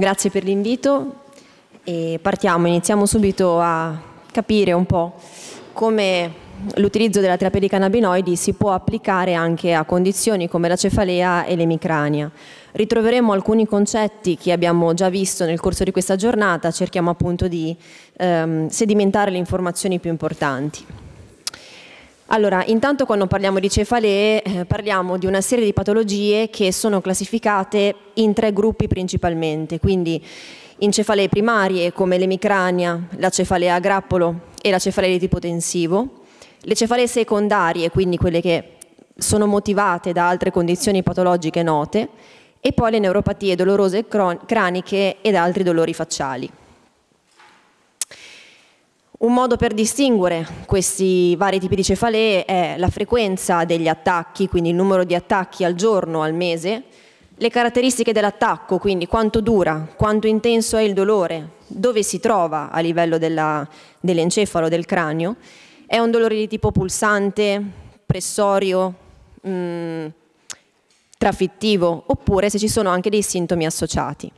Grazie per l'invito e partiamo, iniziamo subito a capire un po' come l'utilizzo della terapia di cannabinoidi si può applicare anche a condizioni come la cefalea e l'emicrania. Ritroveremo alcuni concetti che abbiamo già visto nel corso di questa giornata, cerchiamo appunto di ehm, sedimentare le informazioni più importanti. Allora, intanto quando parliamo di cefalee eh, parliamo di una serie di patologie che sono classificate in tre gruppi principalmente, quindi in cefalee primarie come l'emicrania, la cefalea a grappolo e la cefalea di tipo tensivo, le cefalee secondarie, quindi quelle che sono motivate da altre condizioni patologiche note, e poi le neuropatie dolorose e craniche ed altri dolori facciali. Un modo per distinguere questi vari tipi di cefalee è la frequenza degli attacchi, quindi il numero di attacchi al giorno, al mese, le caratteristiche dell'attacco, quindi quanto dura, quanto intenso è il dolore, dove si trova a livello dell'encefalo, del cranio, è un dolore di tipo pulsante, pressorio, mh, mm, trafittivo, oppure se ci sono anche dei sintomi associati.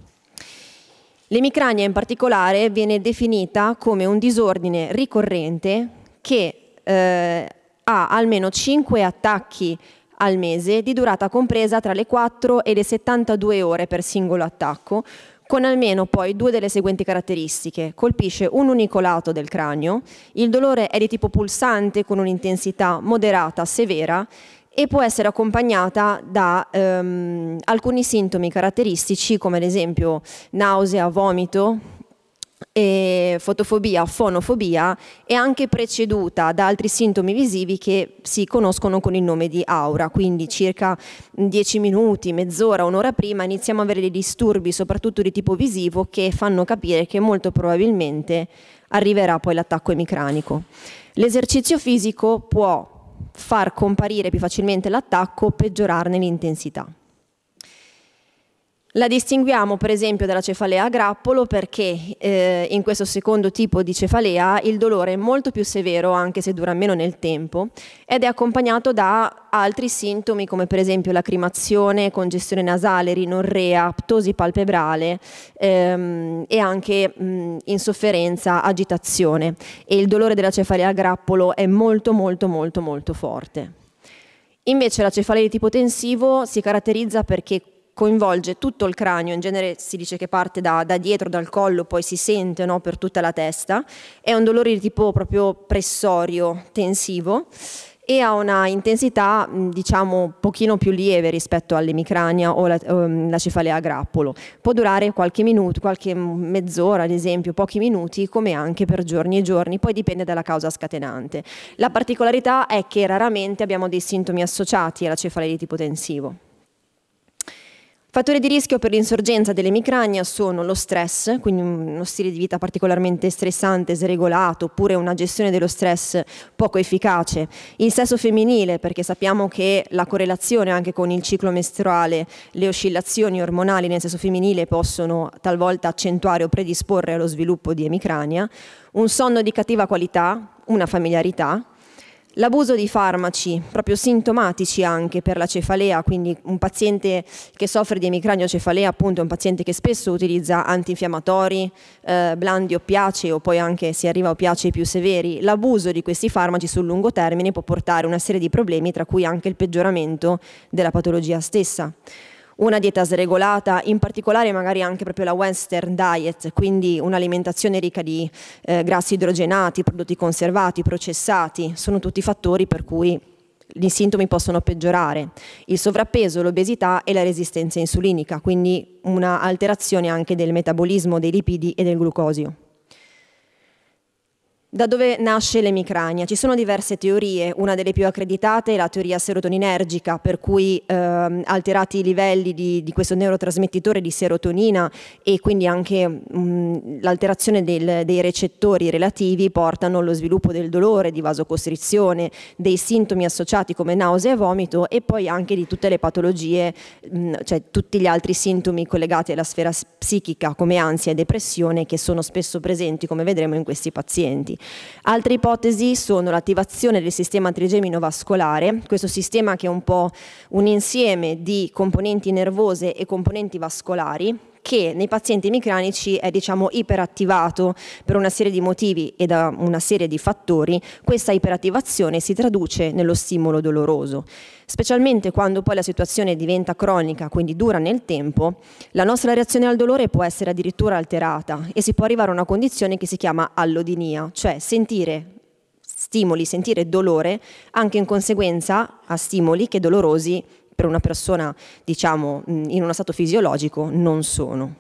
L'emicrania in particolare viene definita come un disordine ricorrente che eh, ha almeno 5 attacchi al mese di durata compresa tra le 4 e le 72 ore per singolo attacco, con almeno poi due delle seguenti caratteristiche. Colpisce un unico lato del cranio, il dolore è di tipo pulsante con un'intensità moderata, severa, e può essere accompagnata da ehm, alcuni sintomi caratteristici come ad esempio nausea, vomito, e fotofobia, fonofobia e anche preceduta da altri sintomi visivi che si conoscono con il nome di aura, quindi circa 10 minuti, mezz'ora, un'ora prima iniziamo a avere dei disturbi, soprattutto di tipo visivo, che fanno capire che molto probabilmente arriverà poi l'attacco emicranico. L'esercizio fisico può far comparire più facilmente l'attacco o peggiorarne l'intensità. La distinguiamo per esempio dalla cefalea a grappolo perché eh, in questo secondo tipo di cefalea il dolore è molto più severo, anche se dura meno nel tempo, ed è accompagnato da altri sintomi come per esempio lacrimazione, congestione nasale, rinorrea, ptosi palpebrale ehm, e anche mh, insofferenza, agitazione. E il dolore della cefalea a grappolo è molto molto molto molto forte. Invece la cefalea di tipo tensivo si caratterizza perché coinvolge tutto il cranio, in genere si dice che parte da, da dietro, dal collo, poi si sente no, per tutta la testa, è un dolore di tipo proprio pressorio, tensivo e ha una intensità diciamo pochino più lieve rispetto all'emicrania o la, o la, cefalea a grappolo. Può durare qualche minuto, qualche mezz'ora ad esempio, pochi minuti, come anche per giorni e giorni, poi dipende dalla causa scatenante. La particolarità è che raramente abbiamo dei sintomi associati alla cefalea di tipo tensivo. Fattori di rischio per l'insorgenza dell'emicrania sono lo stress, quindi uno stile di vita particolarmente stressante, sregolato, oppure una gestione dello stress poco efficace. Il sesso femminile, perché sappiamo che la correlazione anche con il ciclo mestruale, le oscillazioni ormonali nel sesso femminile possono talvolta accentuare o predisporre allo sviluppo di emicrania. Un sonno di cattiva qualità, una familiarità, L'abuso di farmaci, proprio sintomatici anche per la cefalea, quindi un paziente che soffre di cefalea, appunto è un paziente che spesso utilizza antinfiammatori, eh, blandi oppiacei o poi anche se arriva a oppiacei più severi, l'abuso di questi farmaci sul lungo termine può portare a una serie di problemi tra cui anche il peggioramento della patologia stessa una dieta sregolata, in particolare magari anche proprio la Western diet, quindi un'alimentazione ricca di eh, grassi idrogenati, prodotti conservati, processati, sono tutti fattori per cui i sintomi possono peggiorare, il sovrappeso, l'obesità e la resistenza insulinica, quindi una alterazione anche del metabolismo dei lipidi e del glucosio. Da dove nasce l'emicrania? Ci sono diverse teorie, una delle più accreditate è la teoria serotoninergica, per cui eh, alterati i livelli di, di, questo neurotrasmettitore di serotonina e quindi anche mh, mm, l'alterazione del, dei recettori relativi portano allo sviluppo del dolore, di vasocostrizione, dei sintomi associati come nausea e vomito e poi anche di tutte le patologie, mh, mm, cioè tutti gli altri sintomi collegati alla sfera psichica come ansia e depressione che sono spesso presenti, come vedremo, in questi pazienti. Altre ipotesi sono l'attivazione del sistema trigemino vascolare, questo sistema che è un po' un insieme di componenti nervose e componenti vascolari, che nei pazienti emicranici è diciamo iperattivato per una serie di motivi e da una serie di fattori, questa iperattivazione si traduce nello stimolo doloroso. Specialmente quando poi la situazione diventa cronica, quindi dura nel tempo, la nostra reazione al dolore può essere addirittura alterata e si può arrivare a una condizione che si chiama allodinia, cioè sentire stimoli, sentire dolore anche in conseguenza a stimoli che dolorosi per una persona diciamo, mm, in uno stato fisiologico non sono.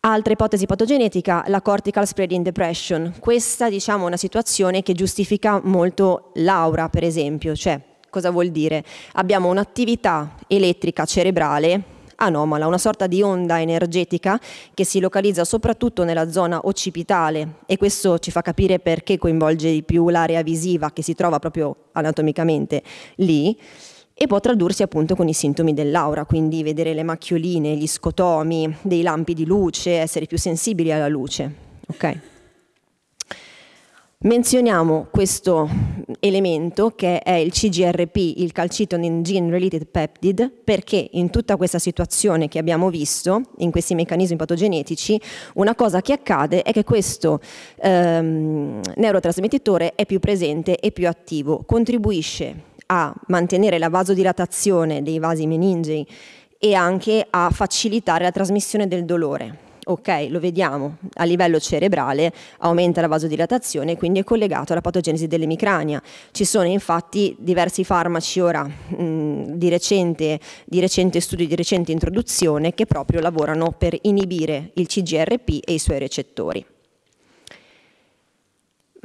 Altra ipotesi patogenetica, la cortical spreading depression. Questa diciamo, è una situazione che giustifica molto l'aura, per esempio. Cioè, cosa vuol dire? Abbiamo un'attività elettrica cerebrale anomala, una sorta di onda energetica che si localizza soprattutto nella zona occipitale e questo ci fa capire perché coinvolge di più l'area visiva che si trova proprio anatomicamente lì e può tradursi appunto con i sintomi dell'aura, quindi vedere le macchioline, gli scotomi, dei lampi di luce, essere più sensibili alla luce. Okay? Menzioniamo questo elemento che è il CGRP, il calcitonin gene related peptide, perché in tutta questa situazione che abbiamo visto, in questi meccanismi patogenetici, una cosa che accade è che questo ehm, neurotrasmettitore è più presente e più attivo, contribuisce a mantenere la vasodilatazione dei vasi meningei e anche a facilitare la trasmissione del dolore. Ok, lo vediamo, a livello cerebrale aumenta la vasodilatazione e quindi è collegato alla patogenesi dell'emicrania. Ci sono infatti diversi farmaci ora mh, di, recente, di recente studio, di recente introduzione che proprio lavorano per inibire il CGRP e i suoi recettori.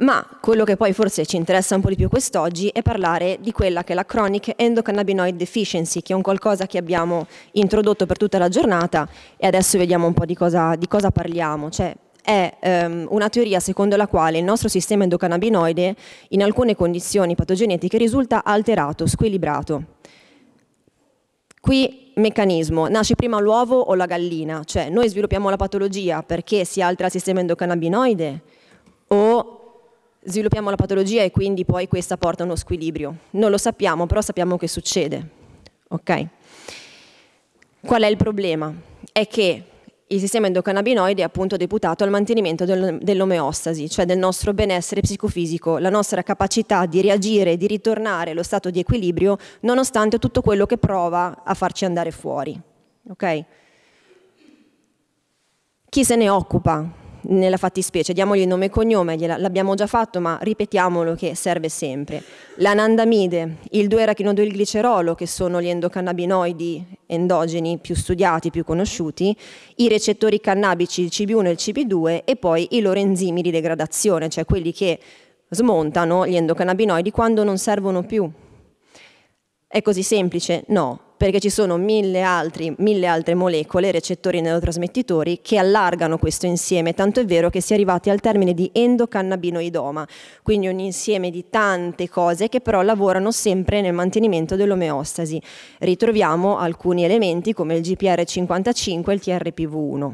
Ma quello che poi forse ci interessa un po' di più quest'oggi è parlare di quella che è la chronic endocannabinoid deficiency, che è un qualcosa che abbiamo introdotto per tutta la giornata e adesso vediamo un po' di cosa, di cosa parliamo. Cioè, è um, una teoria secondo la quale il nostro sistema endocannabinoide in alcune condizioni patogenetiche risulta alterato, squilibrato. Qui meccanismo, nasce prima l'uovo o la gallina? Cioè noi sviluppiamo la patologia perché si altera il sistema endocannabinoide o sviluppiamo la patologia e quindi poi questa porta a uno squilibrio. Non lo sappiamo, però sappiamo che succede. Okay? Qual è il problema? È che il sistema endocannabinoide è appunto deputato al mantenimento dell'omeostasi, cioè del nostro benessere psicofisico, la nostra capacità di reagire, di ritornare allo stato di equilibrio nonostante tutto quello che prova a farci andare fuori. Okay? Chi se ne occupa? nella fattispecie, diamogli nome e cognome, l'abbiamo già fatto, ma ripetiamolo che serve sempre. L'anandamide, il 2-arachinodoilglicerolo, che sono gli endocannabinoidi endogeni più studiati, più conosciuti, i recettori cannabici, il CB1 e il CB2 e poi i loro enzimi di degradazione, cioè quelli che smontano gli endocannabinoidi quando non servono più. È così semplice? No, perché ci sono mille, altri, mille altre molecole, recettori e neurotrasmettitori, che allargano questo insieme, tanto è vero che si è arrivati al termine di endocannabinoidoma, quindi un insieme di tante cose che però lavorano sempre nel mantenimento dell'omeostasi. Ritroviamo alcuni elementi come il GPR55 e il TRPV1.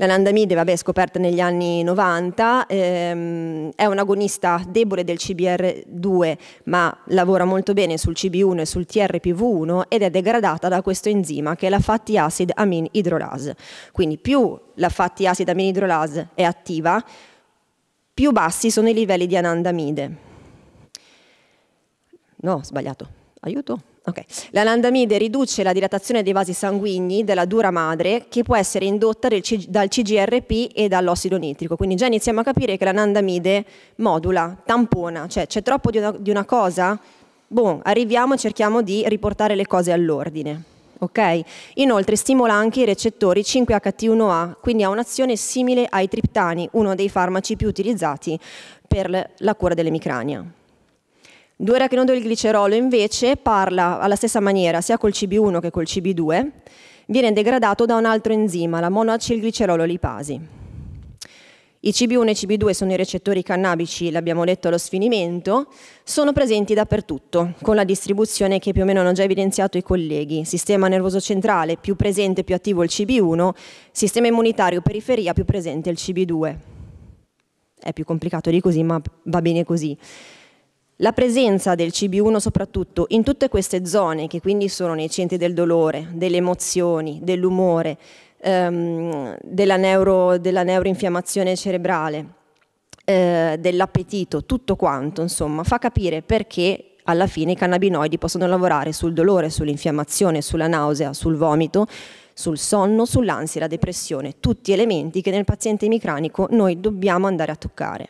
L'anandamide, vabbè, scoperta negli anni 90, ehm, è un agonista debole del CBR2, ma lavora molto bene sul CB1 e sul TRPV1 ed è degradata da questo enzima che è la fatty acid amin idrolase. Quindi più la fatty acid amin idrolase è attiva, più bassi sono i livelli di anandamide. No, sbagliato. Aiuto. Okay. L'anandamide riduce la dilatazione dei vasi sanguigni della dura madre che può essere indotta C- dal CGRP e dall'ossido nitrico. Quindi già iniziamo a capire che l'anandamide modula, tampona, cioè c'è troppo di una, di una cosa? Boh, arriviamo e cerchiamo di riportare le cose all'ordine. Okay? Inoltre stimola anche i recettori 5HT1A, quindi ha un'azione simile ai triptani, uno dei farmaci più utilizzati per la cura dell'emicrania. 2-arachenodo del glicerolo invece parla alla stessa maniera sia col CB1 che col CB2, viene degradato da un altro enzima, la monoacilglicerolo lipasi. I CB1 e i CB2 sono i recettori cannabici, l'abbiamo detto allo sfinimento, sono presenti dappertutto, con la distribuzione che più o meno hanno già evidenziato i colleghi. Sistema nervoso centrale, più presente e più attivo il CB1, sistema immunitario periferia, più presente il CB2. È più complicato di così, ma va bene così. La presenza del CB1 soprattutto in tutte queste zone, che quindi sono nei centri del dolore, delle emozioni, dell'umore, ehm, della, neuro, della, neuroinfiammazione cerebrale, eh, dell'appetito, tutto quanto, insomma, fa capire perché alla fine i cannabinoidi possono lavorare sul dolore, sull'infiammazione, sulla nausea, sul vomito, sul sonno, sull'ansia, la depressione, tutti elementi che nel paziente emicranico noi dobbiamo andare a toccare.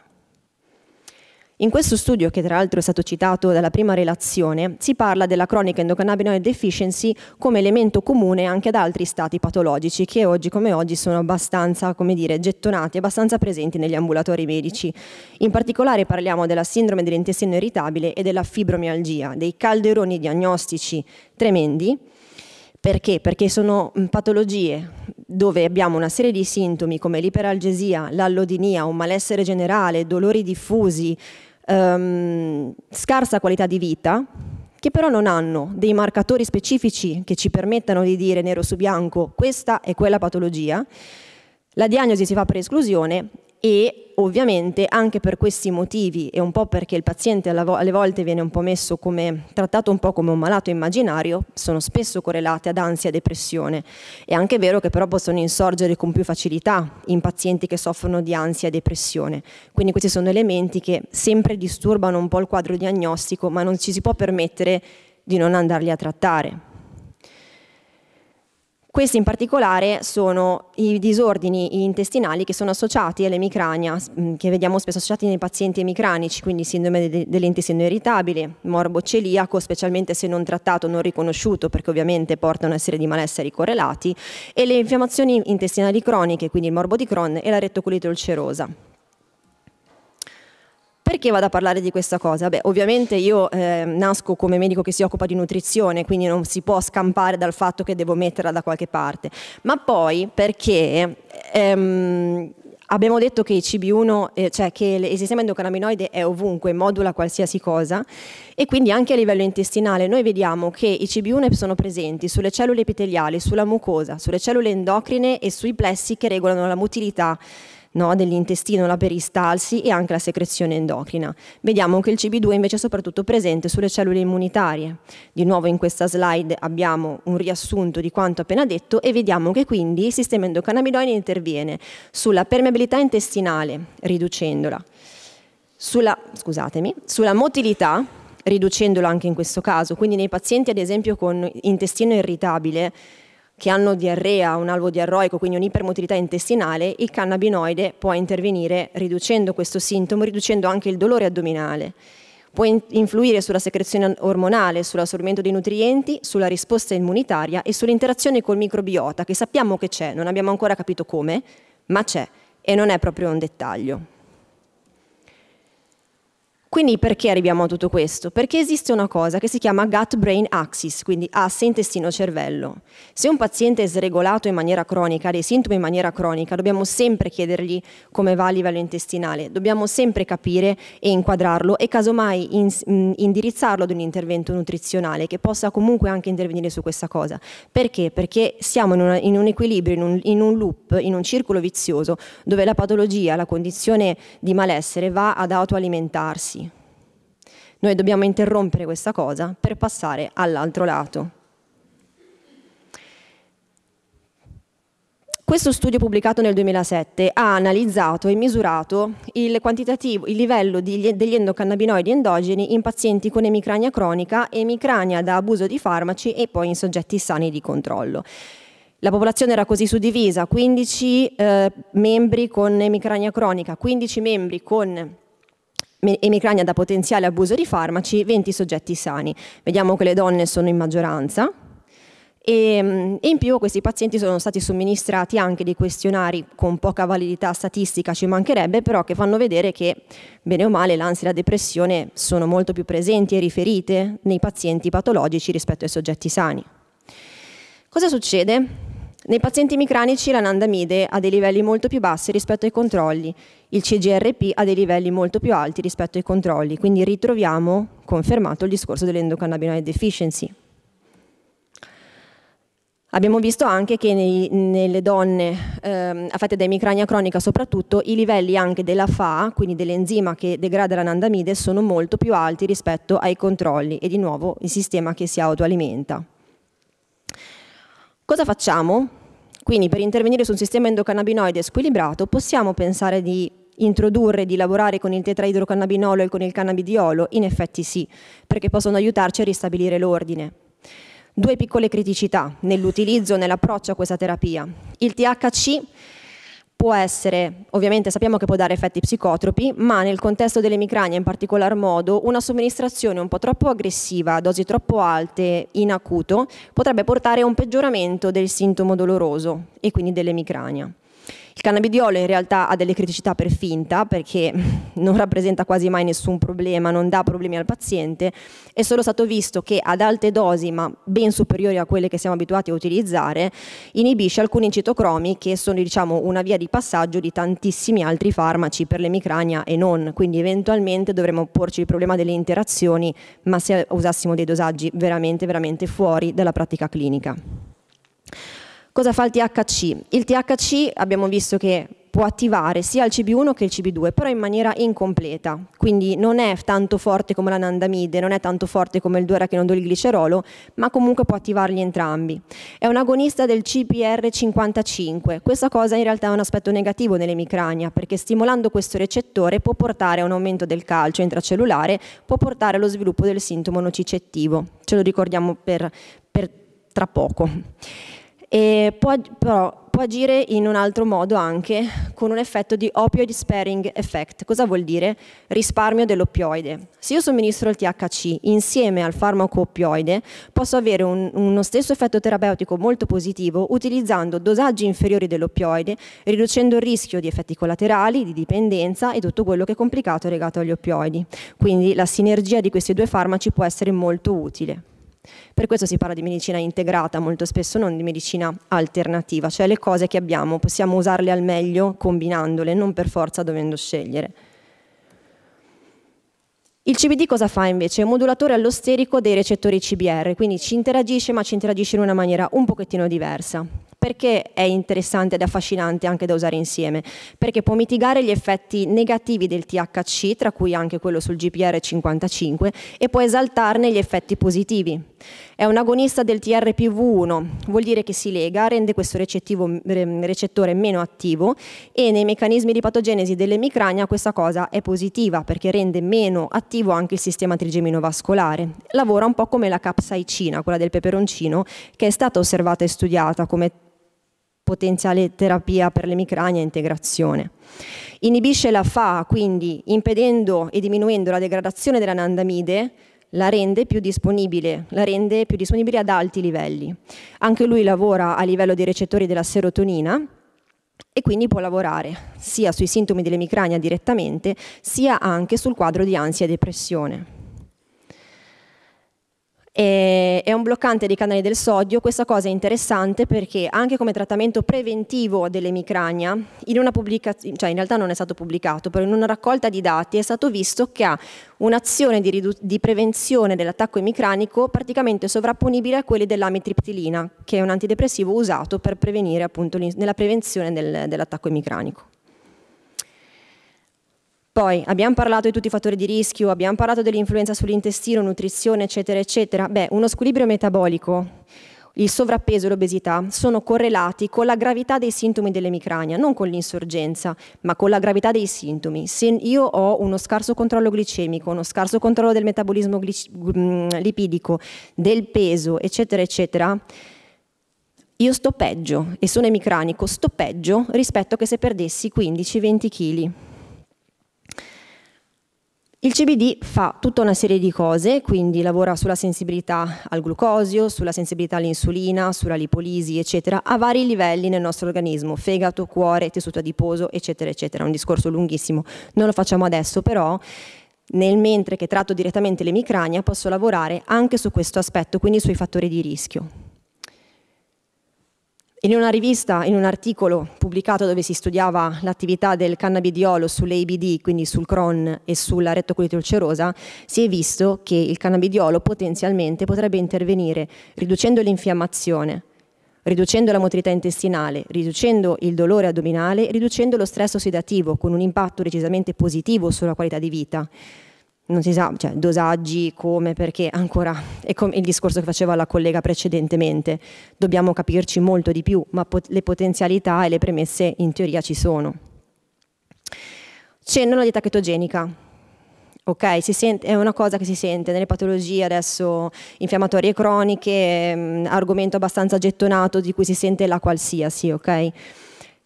In questo studio, che tra l'altro è stato citato dalla prima relazione, si parla della cronica endocannabinoid deficiency come elemento comune anche ad altri stati patologici che oggi come oggi sono abbastanza, come dire, gettonati, abbastanza presenti negli ambulatori medici. In particolare parliamo della sindrome dell'intestino irritabile e della fibromialgia, dei calderoni diagnostici tremendi. Perché? Perché sono mm, patologie dove abbiamo una serie di sintomi come l'iperalgesia, l'allodinia, un malessere generale, dolori diffusi, ehm, scarsa qualità di vita, che però non hanno dei marcatori specifici che ci permettano di dire nero su bianco questa è quella patologia, la diagnosi si fa per esclusione e ovviamente anche per questi motivi e un po' perché il paziente alle volte viene un po' messo come trattato un po' come un malato immaginario, sono spesso correlate ad ansia e depressione. È anche vero che però possono insorgere con più facilità in pazienti che soffrono di ansia e depressione. Quindi questi sono elementi che sempre disturbano un po' il quadro diagnostico, ma non ci si può permettere di non andarli a trattare. Questi in particolare sono i disordini intestinali che sono associati all'emicrania, mm, che vediamo spesso associati nei pazienti emicranici, quindi sindrome de- dell'intestino irritabile, morbo celiaco, specialmente se non trattato, non riconosciuto, perché ovviamente porta a una serie di malesseri correlati, e le infiammazioni intestinali croniche, quindi il morbo di Crohn e la rettocolite ulcerosa. Perché vado a parlare di questa cosa? Beh, ovviamente io eh, nasco come medico che si occupa di nutrizione, quindi non si può scampare dal fatto che devo metterla da qualche parte, ma poi perché ehm, Abbiamo detto che, CB1, eh, cioè che il sistema endocannabinoide è ovunque, modula qualsiasi cosa e quindi anche a livello intestinale noi vediamo che i CB1 sono presenti sulle cellule epiteliali, sulla mucosa, sulle cellule endocrine e sui plessi che regolano la motilità no, dell'intestino, la peristalsi e anche la secrezione endocrina. Vediamo che il CB2 invece è soprattutto presente sulle cellule immunitarie. Di nuovo in questa slide abbiamo un riassunto di quanto appena detto e vediamo che quindi il sistema endocannabinoide interviene sulla permeabilità intestinale, riducendola, sulla, scusatemi, sulla motilità, riducendola anche in questo caso. Quindi nei pazienti ad esempio con intestino irritabile che hanno diarrea, un alvo diarroico, quindi un'ipermotilità intestinale, il cannabinoide può intervenire riducendo questo sintomo, riducendo anche il dolore addominale. Può influire sulla secrezione ormonale, sull'assorbimento dei nutrienti, sulla risposta immunitaria e sull'interazione col microbiota, che sappiamo che c'è, non abbiamo ancora capito come, ma c'è e non è proprio un dettaglio. Quindi perché arriviamo a tutto questo? Perché esiste una cosa che si chiama gut-brain axis, quindi asse intestino-cervello. Se un paziente è sregolato in maniera cronica, ha dei sintomi in maniera cronica, dobbiamo sempre chiedergli come va a livello intestinale, dobbiamo sempre capire e inquadrarlo e casomai in, mm, indirizzarlo ad un intervento nutrizionale che possa comunque anche intervenire su questa cosa. Perché? Perché siamo in, una, in un equilibrio, in un, in un loop, in un circolo vizioso dove la patologia, la condizione di malessere va ad autoalimentarsi noi dobbiamo interrompere questa cosa per passare all'altro lato. Questo studio pubblicato nel 2007 ha analizzato e misurato il, il livello di, degli endocannabinoidi endogeni in pazienti con emicrania cronica, emicrania da abuso di farmaci e poi in soggetti sani di controllo. La popolazione era così suddivisa, 15 eh, membri con emicrania cronica, 15 membri con emicrania da potenziale abuso di farmaci 20 soggetti sani. Vediamo che le donne sono in maggioranza. Ehm, e, in più questi pazienti sono stati somministrati anche dei questionari con poca validità statistica, ci mancherebbe, però che fanno vedere che bene o male l'ansia e la depressione sono molto più presenti e riferite nei pazienti patologici rispetto ai soggetti sani. Cosa succede? Nei pazienti micranici l'anandamide ha dei livelli molto più bassi rispetto ai controlli, il CGRP ha dei livelli molto più alti rispetto ai controlli, quindi ritroviamo confermato il discorso dell'endocannabinoid deficiency. Abbiamo visto anche che nei, nelle donne ehm, affette da emicrania cronica soprattutto i livelli anche della FA, quindi dell'enzima che degrada l'anandamide, sono molto più alti rispetto ai controlli e di nuovo il sistema che si autoalimenta. Cosa facciamo? Quindi per intervenire su un sistema endocannabinoide squilibrato possiamo pensare di introdurre, di lavorare con il tetraidrocannabinolo e con il cannabidiolo? In effetti sì, perché possono aiutarci a ristabilire l'ordine. Due piccole criticità nell'utilizzo, nell'approccio a questa terapia. Il THC può essere, ovviamente sappiamo che può dare effetti psicotropi, ma nel contesto delle migragne in particolar modo una somministrazione un po' troppo aggressiva, a dosi troppo alte in acuto, potrebbe portare a un peggioramento del sintomo doloroso e quindi dell'emicrania. Il cannabidiolo in realtà ha delle criticità per finta perché non rappresenta quasi mai nessun problema, non dà problemi al paziente, è solo stato visto che ad alte dosi, ma ben superiori a quelle che siamo abituati a utilizzare, inibisce alcuni citocromi che sono diciamo, una via di passaggio di tantissimi altri farmaci per l'emicrania e non, quindi eventualmente dovremmo porci il problema delle interazioni, ma se usassimo dei dosaggi veramente, veramente fuori dalla pratica clinica. Cosa fa il THC? Il THC abbiamo visto che può attivare sia il CB1 che il CB2, però in maniera incompleta, quindi non è tanto forte come l'anandamide, non è tanto forte come il 2-arachinodoliglicerolo, ma comunque può attivarli entrambi. È un agonista del CPR55, questa cosa in realtà è un aspetto negativo nell'emicrania, perché stimolando questo recettore può portare a un aumento del calcio intracellulare, può portare allo sviluppo del sintomo nocicettivo, ce lo ricordiamo per, per tra poco e può, però può agire in un altro modo anche con un effetto di opioid sparing effect. Cosa vuol dire? Risparmio dell'opioide. Se io somministro il THC insieme al farmaco opioide, posso avere un, uno stesso effetto terapeutico molto positivo utilizzando dosaggi inferiori dell'opioide, riducendo il rischio di effetti collaterali, di dipendenza e tutto quello che è complicato legato agli opioidi. Quindi la sinergia di questi due farmaci può essere molto utile. Per questo si parla di medicina integrata molto spesso, non di medicina alternativa, cioè le cose che abbiamo possiamo usarle al meglio combinandole, non per forza dovendo scegliere. Il CBD cosa fa invece? È un modulatore allosterico dei recettori CBR, quindi ci interagisce ma ci interagisce in una maniera un pochettino diversa. Perché è interessante ed affascinante anche da usare insieme? Perché può mitigare gli effetti negativi del THC, tra cui anche quello sul GPR55, e può esaltarne gli effetti positivi, è un agonista del TRPV1, vuol dire che si lega, rende questo recettore meno attivo e nei meccanismi di patogenesi dell'emicrania questa cosa è positiva perché rende meno attivo anche il sistema trigemino-vascolare. Lavora un po' come la capsaicina, quella del peperoncino, che è stata osservata e studiata come potenziale terapia per l'emicrania e integrazione. Inibisce la FA, quindi impedendo e diminuendo la degradazione della nandamide, la rende più disponibile, la rende più disponibile ad alti livelli. Anche lui lavora a livello dei recettori della serotonina e quindi può lavorare sia sui sintomi dell'emicrania direttamente, sia anche sul quadro di ansia e depressione è un bloccante dei canali del sodio, questa cosa è interessante perché anche come trattamento preventivo dell'emicrania, in una pubblicazione, cioè in realtà non è stato pubblicato, però in una raccolta di dati è stato visto che ha un'azione di, ridu- di prevenzione dell'attacco emicranico praticamente sovrapponibile a quelli dell'amitriptilina, che è un antidepressivo usato per prevenire appunto nella prevenzione del, dell'attacco emicranico. Poi abbiamo parlato di tutti i fattori di rischio, abbiamo parlato dell'influenza sull'intestino, nutrizione, eccetera, eccetera. Beh, uno squilibrio metabolico, il sovrappeso e l'obesità sono correlati con la gravità dei sintomi dell'emicrania, non con l'insorgenza, ma con la gravità dei sintomi. Se io ho uno scarso controllo glicemico, uno scarso controllo del metabolismo glic- mm, lipidico, del peso, eccetera, eccetera, io sto peggio e sono emicranico, sto peggio rispetto a che se perdessi 15-20 kg. Il CBD fa tutta una serie di cose, quindi lavora sulla sensibilità al glucosio, sulla sensibilità all'insulina, sulla lipolisi, eccetera, a vari livelli nel nostro organismo, fegato, cuore, tessuto adiposo, eccetera, eccetera. È un discorso lunghissimo, non lo facciamo adesso, però nel mentre che tratto direttamente l'emicrania posso lavorare anche su questo aspetto, quindi sui fattori di rischio. In una rivista, in un articolo pubblicato dove si studiava l'attività del cannabidiolo sull'ABD, quindi sul Crohn e sulla rettocolite ulcerosa, si è visto che il cannabidiolo potenzialmente potrebbe intervenire riducendo l'infiammazione, riducendo la motilità intestinale, riducendo il dolore addominale, riducendo lo stress ossidativo, con un impatto decisamente positivo sulla qualità di vita non si sa, cioè dosaggi, come, perché ancora è come il discorso che faceva la collega precedentemente, dobbiamo capirci molto di più, ma pot- le potenzialità e le premesse in teoria ci sono. Cenno alla dieta chetogenica. Ok, sente, è una cosa che si sente nelle patologie adesso infiammatorie croniche, mm, argomento abbastanza gettonato di cui si sente la qualsiasi, ok?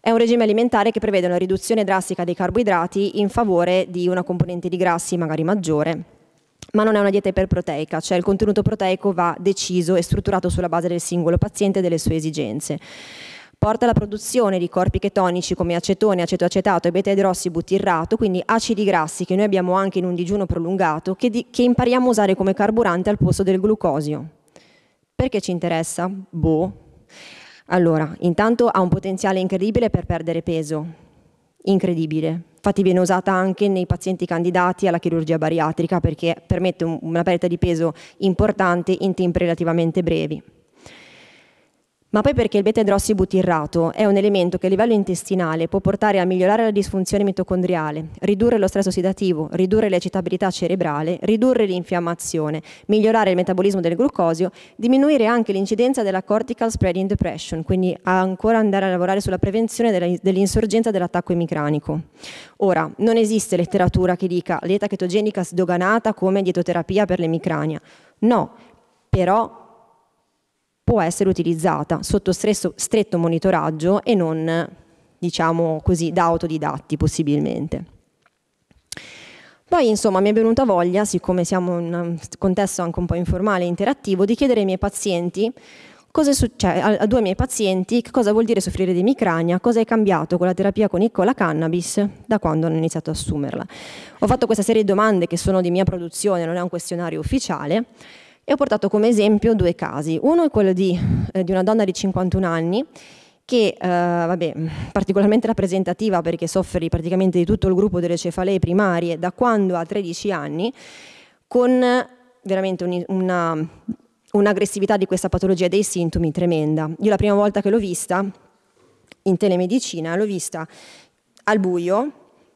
È un regime alimentare che prevede una riduzione drastica dei carboidrati in favore di una componente di grassi magari maggiore, ma non è una dieta iperproteica, cioè il contenuto proteico va deciso e strutturato sulla base del singolo paziente e delle sue esigenze. Porta alla produzione di corpi chetonici come acetone, acetoacetato e beta-idrossibutirrato, quindi acidi grassi che noi abbiamo anche in un digiuno prolungato, che, di, che impariamo a usare come carburante al posto del glucosio. Perché ci interessa? Boh, allora, intanto ha un potenziale incredibile per perdere peso, incredibile. Infatti viene usata anche nei pazienti candidati alla chirurgia bariatrica perché permette una perdita di peso importante in tempi relativamente brevi ma poi perché il beta-idrossibutirrato è un elemento che a livello intestinale può portare a migliorare la disfunzione mitocondriale, ridurre lo stress ossidativo, ridurre l'eccitabilità cerebrale, ridurre l'infiammazione, migliorare il metabolismo del glucosio, diminuire anche l'incidenza della cortical spreading depression, quindi ancora andare a lavorare sulla prevenzione dell'insorgenza dell'attacco emicranico. Ora, non esiste letteratura che dica dieta chetogenica sdoganata come dietoterapia per l'emicrania. No, però può essere utilizzata sotto stresso, stretto monitoraggio e non, diciamo così, da autodidatti possibilmente. Poi insomma mi è venuta voglia, siccome siamo in un contesto anche un po' informale e interattivo, di chiedere ai miei pazienti succe- cioè, a due miei pazienti che cosa vuol dire soffrire di emicrania, cosa è cambiato con la terapia con, con la cannabis da quando hanno iniziato a assumerla. Ho fatto questa serie di domande che sono di mia produzione, non è un questionario ufficiale, ho portato come esempio due casi. Uno è quello di, eh, di una donna di 51 anni che, eh, vabbè, particolarmente rappresentativa perché soffre praticamente di tutto il gruppo delle cefalee primarie da quando ha 13 anni, con veramente un, una, un'aggressività di questa patologia dei sintomi tremenda. Io la prima volta che l'ho vista in telemedicina, l'ho vista al buio,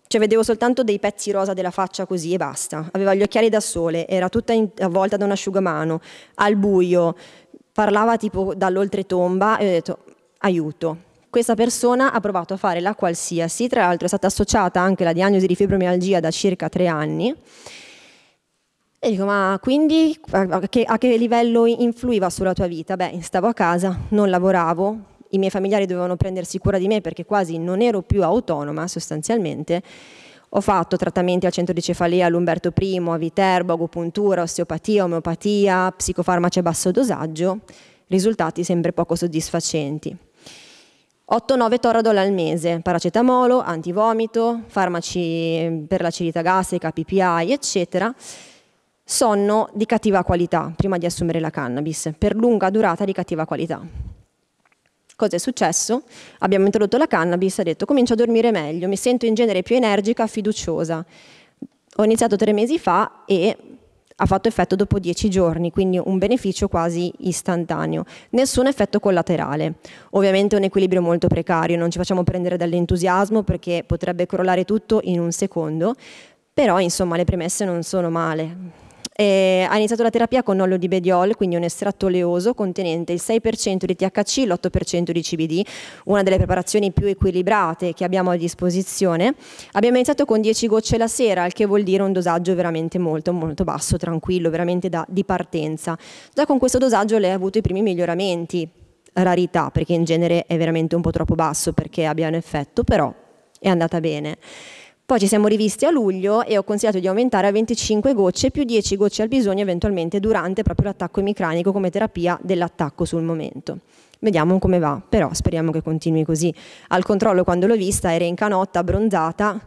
cioè vedevo soltanto dei pezzi rosa della faccia così e basta. Aveva gli occhiali da sole, era tutta in- avvolta da un asciugamano, al buio, parlava tipo dall'oltretomba e ho detto aiuto. Questa persona ha provato a fare la qualsiasi, tra l'altro è stata associata anche la diagnosi di fibromialgia da circa tre anni. E dico, ma quindi a che, a che livello influiva sulla tua vita? Beh, stavo a casa, non lavoravo, i miei familiari dovevano prendersi cura di me perché quasi non ero più autonoma sostanzialmente. Ho fatto trattamenti al centro di cefalea all'Umberto I, a Viterbo, agopuntura, osteopatia, omeopatia, psicofarmaci a basso dosaggio, risultati sempre poco soddisfacenti. 8-9 toradol al mese, paracetamolo, antivomito, farmaci eh, per l'acidità gastrica, PPI, eccetera. Sonno di cattiva qualità, prima di assumere la cannabis, per lunga durata di cattiva qualità. Cosa è successo? Abbiamo introdotto la cannabis, ha detto comincio a dormire meglio, mi sento in genere più energica, fiduciosa. Ho iniziato tre mesi fa e ha fatto effetto dopo dieci giorni, quindi un beneficio quasi istantaneo. Nessun effetto collaterale. Ovviamente è un equilibrio molto precario, non ci facciamo prendere dall'entusiasmo perché potrebbe crollare tutto in un secondo, però insomma le premesse non sono male eh, ha iniziato la terapia con olio di bediol, quindi un estratto oleoso contenente il 6% di THC, l'8% di CBD, una delle preparazioni più equilibrate che abbiamo a disposizione. Abbiamo iniziato con 10 gocce la sera, il che vuol dire un dosaggio veramente molto, molto basso, tranquillo, veramente da, di partenza. Già con questo dosaggio lei ha avuto i primi miglioramenti, rarità, perché in genere è veramente un po' troppo basso perché abbia un effetto, però è andata bene. Poi ci siamo rivisti a luglio e ho consigliato di aumentare a 25 gocce più 10 gocce al bisogno eventualmente durante proprio l'attacco emicranico come terapia dell'attacco sul momento. Vediamo come va, però speriamo che continui così. Al controllo quando l'ho vista era in canotta, abbronzata,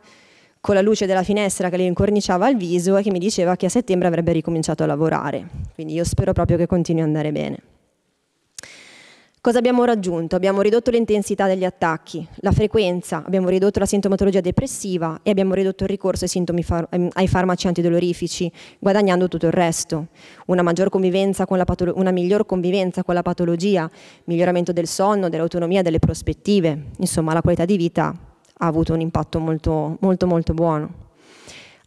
con la luce della finestra che le incorniciava al viso e che mi diceva che a settembre avrebbe ricominciato a lavorare. Quindi io spero proprio che continui ad andare bene. Cosa abbiamo raggiunto? Abbiamo ridotto l'intensità degli attacchi, la frequenza, abbiamo ridotto la sintomatologia depressiva e abbiamo ridotto il ricorso ai, far- ehm, ai farmaci antidolorifici, guadagnando tutto il resto. Una, patolo- una, miglior convivenza con la patologia, miglioramento del sonno, dell'autonomia, delle prospettive. Insomma, la qualità di vita ha avuto un impatto molto, molto, molto buono.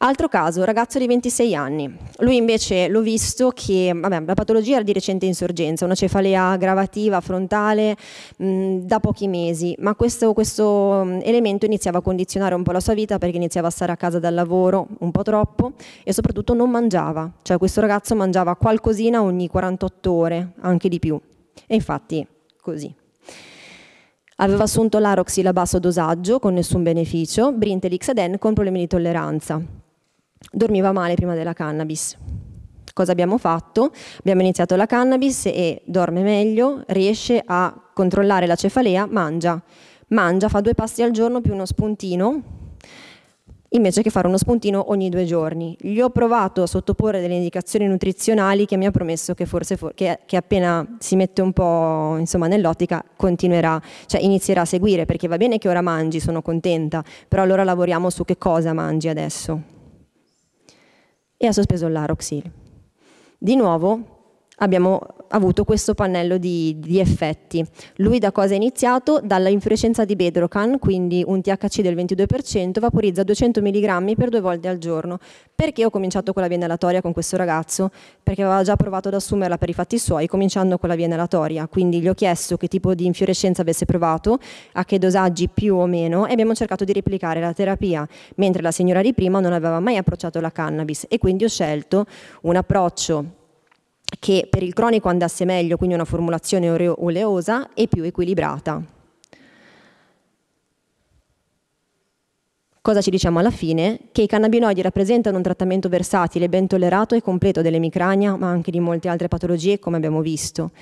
Altro caso, ragazzo di 26 anni. Lui invece l'ho visto che vabbè, la patologia era di recente insorgenza, una cefalea gravativa frontale mh, mm, da pochi mesi, ma questo, questo, mm, elemento iniziava a condizionare un po' la sua vita perché iniziava a stare a casa dal lavoro un po' troppo e soprattutto non mangiava, cioè questo ragazzo mangiava qualcosina ogni 48 ore, anche di più. E infatti così. Aveva assunto l'Aroxil a basso dosaggio con nessun beneficio, Brintelix ed En con problemi di tolleranza dormiva male prima della cannabis. Cosa abbiamo fatto? Abbiamo iniziato la cannabis e dorme meglio, riesce a controllare la cefalea, mangia. Mangia, fa due pasti al giorno più uno spuntino, invece che fare uno spuntino ogni due giorni. Gli ho provato a sottoporre delle indicazioni nutrizionali che mi ha promesso che forse che, che appena si mette un po' insomma, nell'ottica continuerà, cioè inizierà a seguire, perché va bene che ora mangi, sono contenta, però allora lavoriamo su che cosa mangi adesso e ha sospeso la Roxil. Di nuovo abbiamo avuto questo pannello di, di effetti. Lui da cosa è iniziato? Dalla infiorescenza di Bedrocan, quindi un THC del 22%, vaporizza 200 mg per due volte al giorno. Perché ho cominciato con la via inalatoria con questo ragazzo? Perché aveva già provato ad assumerla per i fatti suoi, cominciando con la via inalatoria. Quindi gli ho chiesto che tipo di infiorescenza avesse provato, a che dosaggi più o meno, e abbiamo cercato di replicare la terapia, mentre la signora di prima non aveva mai approcciato la cannabis e quindi ho scelto un approccio che per il cronico andasse meglio, quindi una formulazione oleosa e più equilibrata. Cosa ci diciamo alla fine? Che i cannabinoidi rappresentano un trattamento versatile, ben tollerato e completo dell'emicrania, ma anche di molte altre patologie, come abbiamo visto.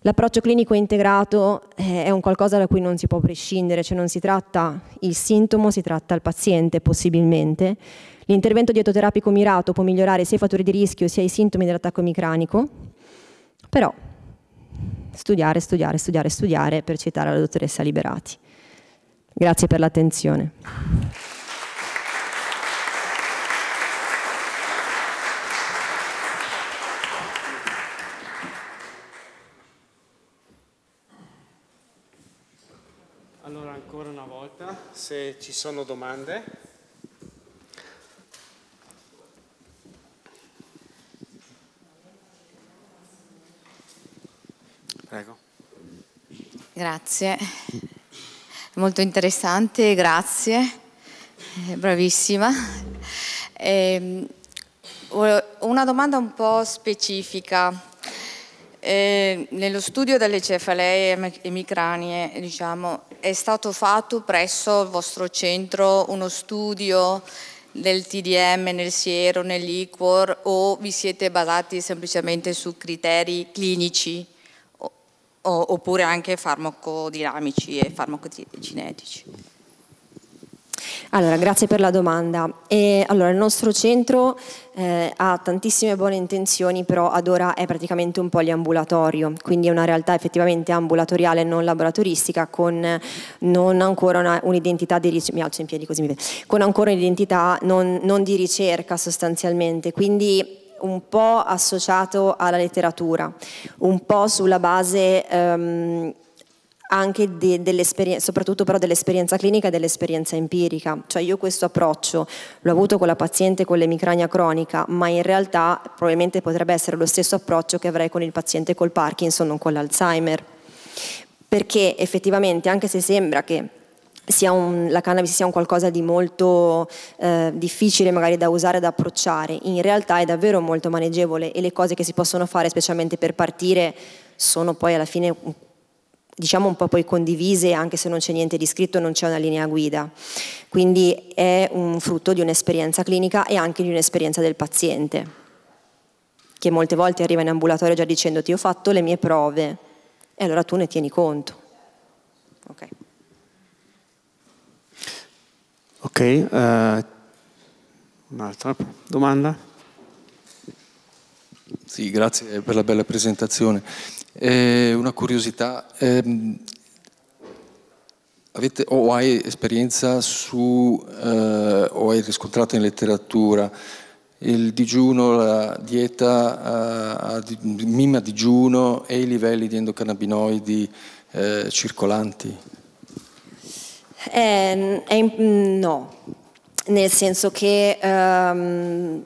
L'approccio clinico integrato eh, è un qualcosa da cui non si può prescindere, cioè non si tratta il sintomo, si tratta il paziente possibilmente, L'intervento dietoterapico mirato può migliorare sia i fattori di rischio sia i sintomi dell'attacco emicranico, però studiare, studiare, studiare, studiare per citare la dottoressa Liberati. Grazie per l'attenzione. Allora ancora una volta, se ci sono domande. Prego. Grazie, molto interessante, grazie, eh, bravissima. Eh, una domanda un po' specifica. Eh, nello studio delle cefalee emicranie diciamo, è stato fatto presso il vostro centro uno studio del TDM nel siero, nell'IQOR o vi siete basati semplicemente su criteri clinici? oppure anche farmacodinamici e farmacocinetici. Allora, grazie per la domanda. E, allora, il nostro centro eh, ha tantissime buone intenzioni, però ad ora è praticamente un poliambulatorio, quindi è una realtà effettivamente ambulatoriale e non laboratoristica, con non ancora una, un'identità di ricerca, mi alzo in piedi così mi vede, con ancora un'identità non, non di ricerca sostanzialmente. Quindi un po' associato alla letteratura, un po' sulla base ehm, anche de, dell'esperienza, soprattutto però dell'esperienza clinica e dell'esperienza empirica. Cioè io questo approccio l'ho avuto con la paziente con l'emicrania cronica, ma in realtà probabilmente potrebbe essere lo stesso approccio che avrei con il paziente col Parkinson, non con l'Alzheimer. Perché effettivamente, anche se sembra che sia un, la cannabis sia un qualcosa di molto eh, difficile magari da usare, da approcciare, in realtà è davvero molto maneggevole e le cose che si possono fare specialmente per partire sono poi alla fine mm, diciamo un po' poi condivise, anche se non c'è niente di scritto, non c'è una linea guida. Quindi è un frutto di un'esperienza clinica e anche di un'esperienza del paziente, che molte volte arriva in ambulatorio già dicendo ti ho fatto le mie prove e allora tu ne tieni conto. Okay. Ok, uh, un'altra domanda? Sì, grazie per la bella presentazione. Eh, una curiosità, ehm, avete, o hai esperienza su, eh, o hai riscontrato in letteratura, il digiuno, la dieta eh, a, a, mima digiuno e i livelli di endocannabinoidi eh, circolanti? Eh, eh, no, nel senso che ehm,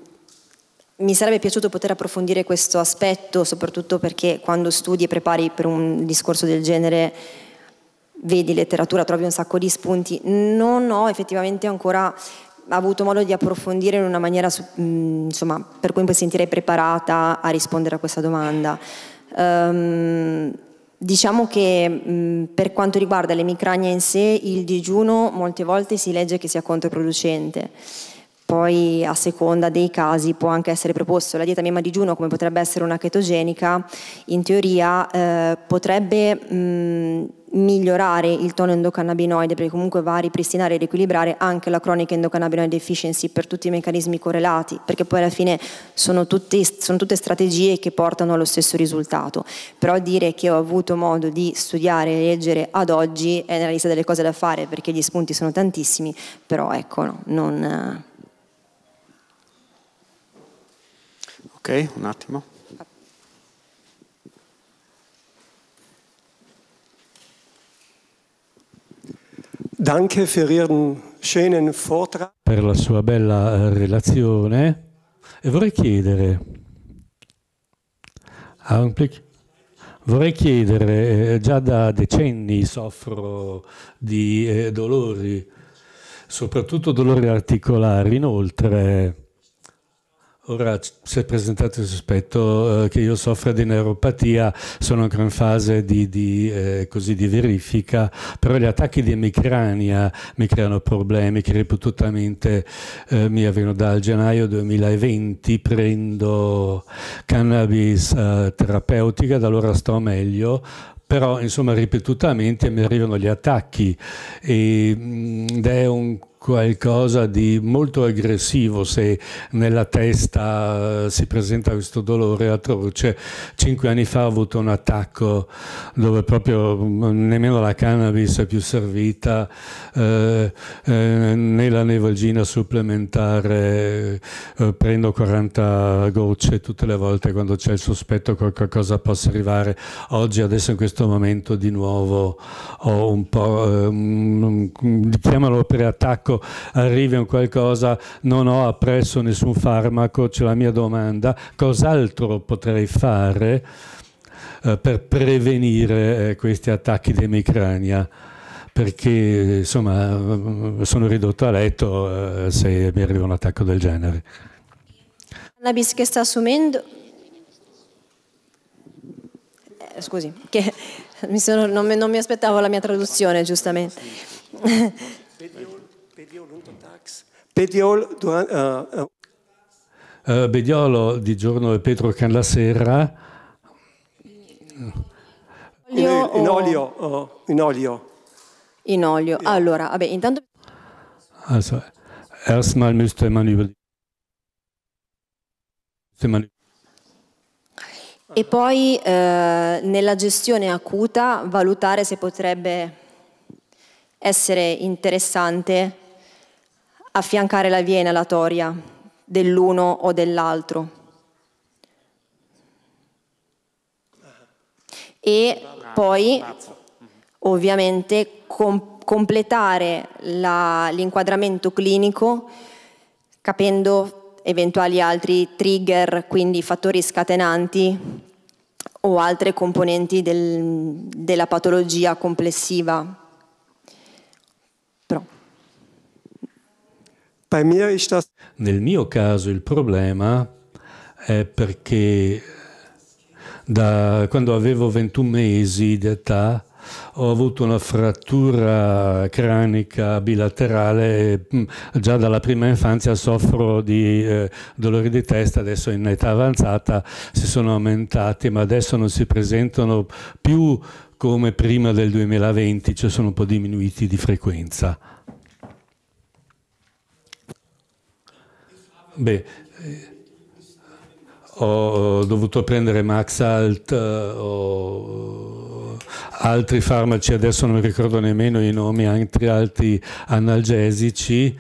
mi sarebbe piaciuto poter approfondire questo aspetto, soprattutto perché quando studi e prepari per un discorso del genere vedi letteratura, trovi un sacco di spunti. Non ho effettivamente ancora avuto modo di approfondire in una maniera mm, insomma, per cui mi sentirei preparata a rispondere a questa domanda. Um, Diciamo che mh, per quanto riguarda l'emicrania in sé, il digiuno molte volte si legge che sia controproducente. Poi a seconda dei casi può anche essere proposto la dieta mema digiuno come potrebbe essere una chetogenica, in teoria eh, potrebbe mh, migliorare il tono endocannabinoide perché comunque va a ripristinare e riequilibrare anche la cronica endocannabinoide deficiency per tutti i meccanismi correlati perché poi alla fine sono, tutti, sono tutte strategie che portano allo stesso risultato però dire che ho avuto modo di studiare e leggere ad oggi è nella lista delle cose da fare perché gli spunti sono tantissimi però ecco no, non eh. ok un attimo Danke für Ihren schönen Vortrag. Per la sua bella eh, relazione. E vorrei chiedere, vorrei chiedere, eh, già da decenni soffro di eh, dolori, soprattutto dolori articolari, inoltre Ora si è presentato il sospetto eh, che io soffra di neuropatia, sono ancora in fase di, di, eh, di verifica, però gli attacchi di emicrania mi creano problemi che ripetutamente eh, mi avvengono dal gennaio 2020, prendo cannabis eh, terapeutica, da allora sto meglio, però insomma ripetutamente mi arrivano gli attacchi mm, ed è un qualcosa di molto aggressivo se nella testa eh, si presenta questo dolore atroce. Cioè, cinque anni fa ho avuto un attacco dove proprio mm, nemmeno la cannabis è più servita eh, eh, né la nevalgina supplementare, eh, prendo 40 gocce tutte le volte quando c'è il sospetto che qualcosa possa arrivare. Oggi, adesso in questo momento di nuovo ho un po', eh, mm, mm, chiamalo per attacco farmaco arrivi un qualcosa, non ho appresso nessun farmaco, c'è la mia domanda, cos'altro potrei fare eh, per prevenire eh, questi attacchi di emicrania? Perché insomma sono ridotto a letto eh, se mi arriva un attacco del genere. Cannabis che sta assumendo, scusi, che mi sono, non, non, mi aspettavo la mia traduzione, giustamente. Bediolo eh, eh. eh, di giorno e can la sera. In, o... olio, oh, in olio. In olio. Yeah. Allora, vabbè, intanto... Also, erstmal müsste man über... E poi eh, nella gestione acuta valutare se potrebbe essere interessante affiancare la via inalatoria dell'uno o dell'altro. E poi ovviamente com- completare la, l'inquadramento clinico capendo eventuali altri trigger, quindi fattori scatenanti o altre componenti del, della patologia complessiva Nel mio caso il problema è perché da quando avevo 21 mesi di età ho avuto una frattura cranica bilaterale mm, già dalla prima infanzia soffro di eh, dolori di testa adesso in età avanzata si sono aumentati ma adesso non si presentano più come prima del 2020 cioè sono un po' diminuiti di frequenza Beh, eh, ho dovuto prendere Maxalt eh, o altri farmaci, adesso non mi ricordo nemmeno i nomi, altri, altri analgesici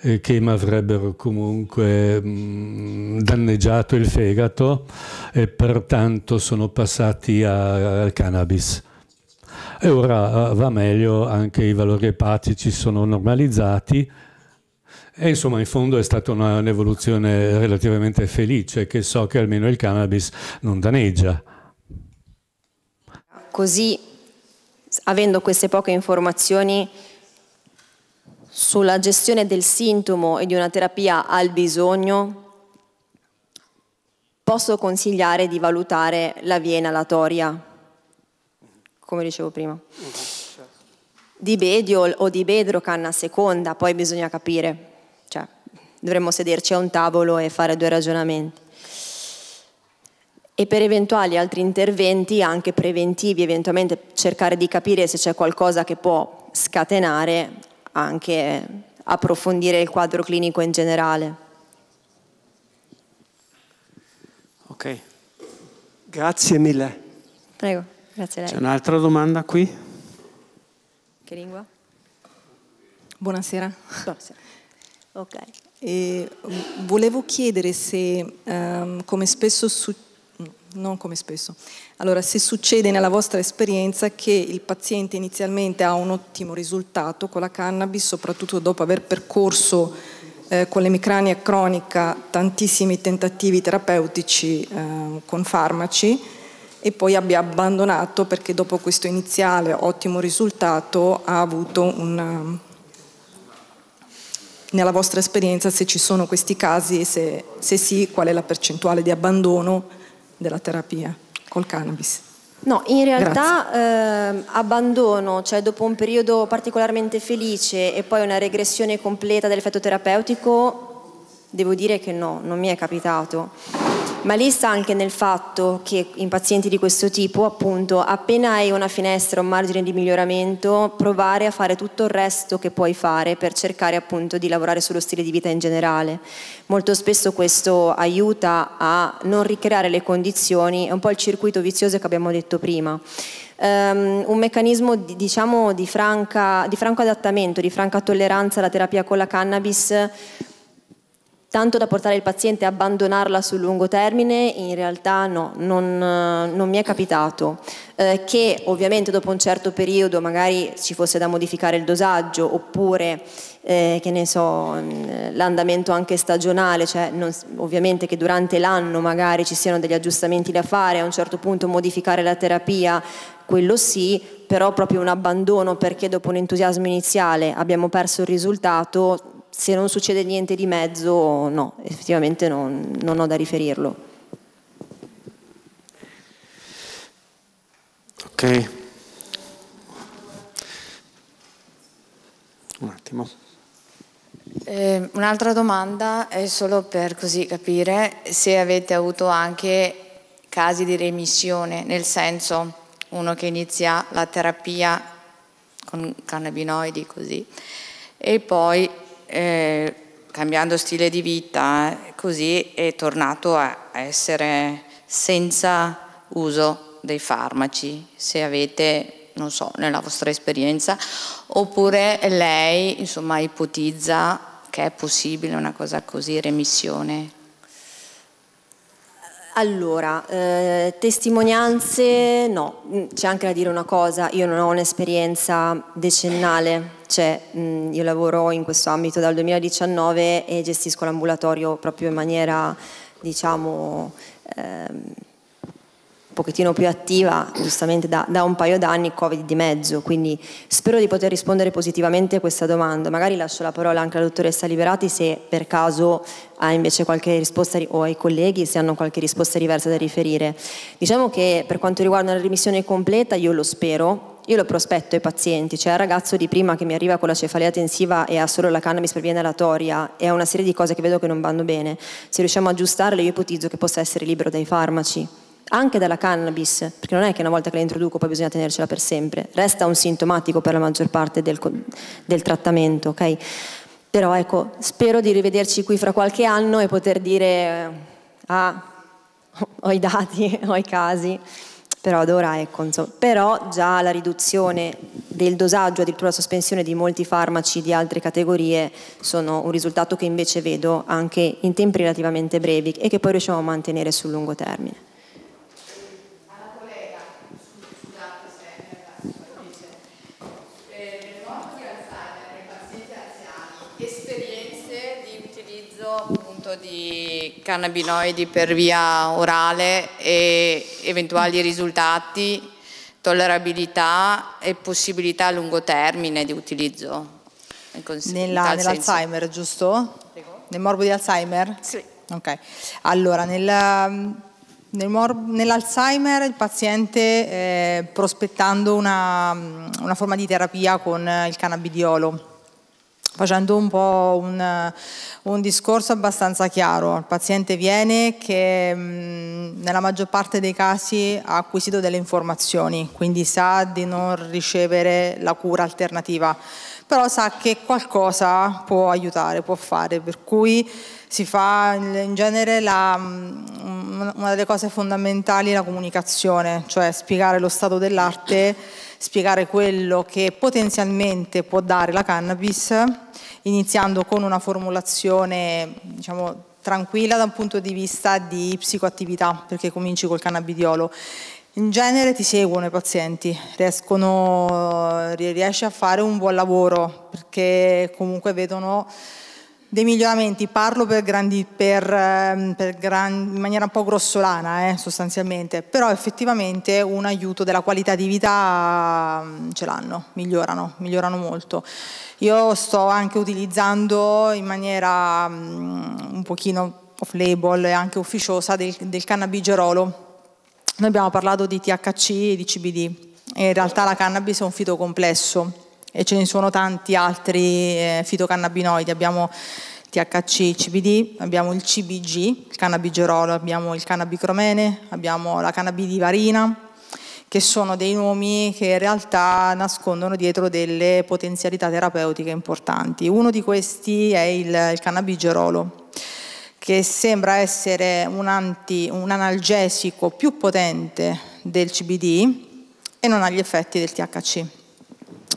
eh, che mi avrebbero comunque mm, danneggiato il fegato e pertanto sono passati al cannabis. E ora va meglio, anche i valori epatici sono normalizzati. E insomma, in fondo è stata una, un'evoluzione relativamente felice che so che almeno il cannabis non danneggia. Così, avendo queste poche informazioni sulla gestione del sintomo e di una terapia al bisogno, posso consigliare di valutare la via inalatoria, come dicevo prima, mm, certo. di Bediol o di Bedrocan a seconda, poi bisogna capire dovremmo sederci a un tavolo e fare due ragionamenti. E per eventuali altri interventi, anche preventivi, eventualmente cercare di capire se c'è qualcosa che può scatenare, anche approfondire il quadro clinico in generale. Ok, grazie mille. Prego, grazie a lei. C'è un'altra domanda qui? Che lingua? Buonasera. Buonasera. Ok. E mm, volevo chiedere se, um, come spesso succede, mm, non come spesso. Allora, se succede nella vostra esperienza che il paziente inizialmente ha un ottimo risultato con la cannabis, soprattutto dopo aver percorso eh, con l'emicrania cronica tantissimi tentativi terapeutici eh, con farmaci e poi abbia abbandonato perché dopo questo iniziale ottimo risultato ha avuto un nella vostra esperienza se ci sono questi casi e se, se sì qual è la percentuale di abbandono della terapia col cannabis. No, in realtà eh, abbandono, cioè dopo un periodo particolarmente felice e poi una regressione completa dell'effetto terapeutico, devo dire che no, non mi è capitato ma lì sta anche nel fatto che in pazienti di questo tipo, appunto, appena hai una finestra, un margine di miglioramento, provare a fare tutto il resto che puoi fare per cercare appunto di lavorare sullo stile di vita in generale. Molto spesso questo aiuta a non ricreare le condizioni, è un po' il circuito vizioso che abbiamo detto prima. Um, un meccanismo di, diciamo, di, franca, di franco adattamento, di franca tolleranza alla terapia con la cannabis tanto da portare il paziente a abbandonarla sul lungo termine, in realtà no, non, eh, non mi è capitato. Eh, che ovviamente dopo un certo periodo magari ci fosse da modificare il dosaggio oppure eh, che ne so, mm, l'andamento anche stagionale, cioè non, ovviamente che durante l'anno magari ci siano degli aggiustamenti da fare, a un certo punto modificare la terapia, quello sì, però proprio un abbandono perché dopo un entusiasmo iniziale abbiamo perso il risultato, se non succede niente di mezzo, no, effettivamente non, non ho da riferirlo. Ok. Un attimo. Eh, un'altra domanda è solo per così capire se avete avuto anche casi di remissione, nel senso uno che inizia la terapia con cannabinoidi così e poi eh, cambiando stile di vita, così è tornato a essere senza uso dei farmaci, se avete, non so, nella vostra esperienza, oppure lei, insomma, ipotizza che è possibile una cosa così, remissione allora, eh, testimonianze no, mm, c'è anche da dire una cosa, io non ho un'esperienza decennale, cioè mh, mm, io lavoro in questo ambito dal 2019 e gestisco l'ambulatorio proprio in maniera, diciamo, eh, un pochettino più attiva, giustamente da, da un paio d'anni, Covid di mezzo, quindi spero di poter rispondere positivamente a questa domanda. Magari lascio la parola anche alla dottoressa Liberati se per caso ha invece qualche risposta o ai colleghi se hanno qualche risposta diversa da riferire. Diciamo che per quanto riguarda la remissione completa, io lo spero, io lo prospetto ai pazienti, cioè al ragazzo di prima che mi arriva con la cefalea tensiva e ha solo la cannabis per via inalatoria e ha una serie di cose che vedo che non vanno bene, se riusciamo a aggiustarle io ipotizzo che possa essere libero dai farmaci anche dalla cannabis, perché non è che una volta che la introduco poi bisogna tenercela per sempre, resta un sintomatico per la maggior parte del, del trattamento, ok? Però ecco, spero di rivederci qui fra qualche anno e poter dire, eh, ah, ho i dati, ho i casi, però ad ora ecco, insomma. però già la riduzione del dosaggio, addirittura la sospensione di molti farmaci di altre categorie sono un risultato che invece vedo anche in tempi relativamente brevi e che poi riusciamo a mantenere sul lungo termine. l'uso di cannabinoidi per via orale e eventuali risultati, tollerabilità e possibilità a lungo termine di utilizzo. Nella, nell'Alzheimer, giusto? Nel morbo di Alzheimer? Sì. Ok. Allora, nel, ehm, nel nell'Alzheimer il paziente eh, prospettando una, una forma di terapia con il cannabidiolo facendo un po' un, un, discorso abbastanza chiaro. Il paziente viene che mh, mm, nella maggior parte dei casi ha acquisito delle informazioni, quindi sa di non ricevere la cura alternativa, però sa che qualcosa può aiutare, può fare, per cui si fa in genere la, mm, una delle cose fondamentali è la comunicazione, cioè spiegare lo stato dell'arte spiegare quello che potenzialmente può dare la cannabis, iniziando con una formulazione diciamo, tranquilla da un punto di vista di psicoattività, perché cominci col cannabidiolo. In genere ti seguono i pazienti, riescono, riesci a fare un buon lavoro perché comunque vedono dei miglioramenti, parlo per grandi, per, ehm, per gran, in maniera un po' grossolana eh, sostanzialmente, però effettivamente un aiuto della qualità di vita ehm, ce l'hanno, migliorano, migliorano molto. Io sto anche utilizzando in maniera mm, un pochino off-label e anche ufficiosa del, del cannabigerolo. Noi abbiamo parlato di THC e di CBD, in realtà la cannabis è un fitocomplesso e ce ne sono tanti altri eh, fitocannabinoidi, abbiamo THC, CBD, abbiamo il CBG, il cannabigerolo, abbiamo il cannabicromene, abbiamo la cannabidivarina, che sono dei nomi che in realtà nascondono dietro delle potenzialità terapeutiche importanti. Uno di questi è il, il cannabigerolo, che sembra essere un, anti, un analgesico più potente del CBD e non ha gli effetti del THC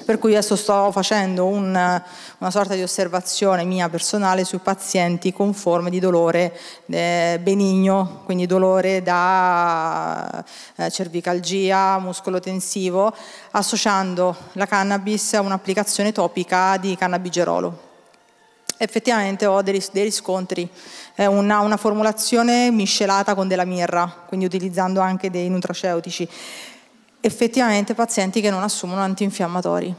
per cui adesso sto facendo un, una sorta di osservazione mia personale su pazienti con forme di dolore eh, benigno, quindi dolore da eh, cervicalgia, muscolo tensivo, associando la cannabis a un'applicazione topica di cannabigerolo effettivamente ho dei, riscontri, è una, una, formulazione miscelata con della mirra, quindi utilizzando anche dei nutraceutici effettivamente pazienti che non assumono antinfiammatori.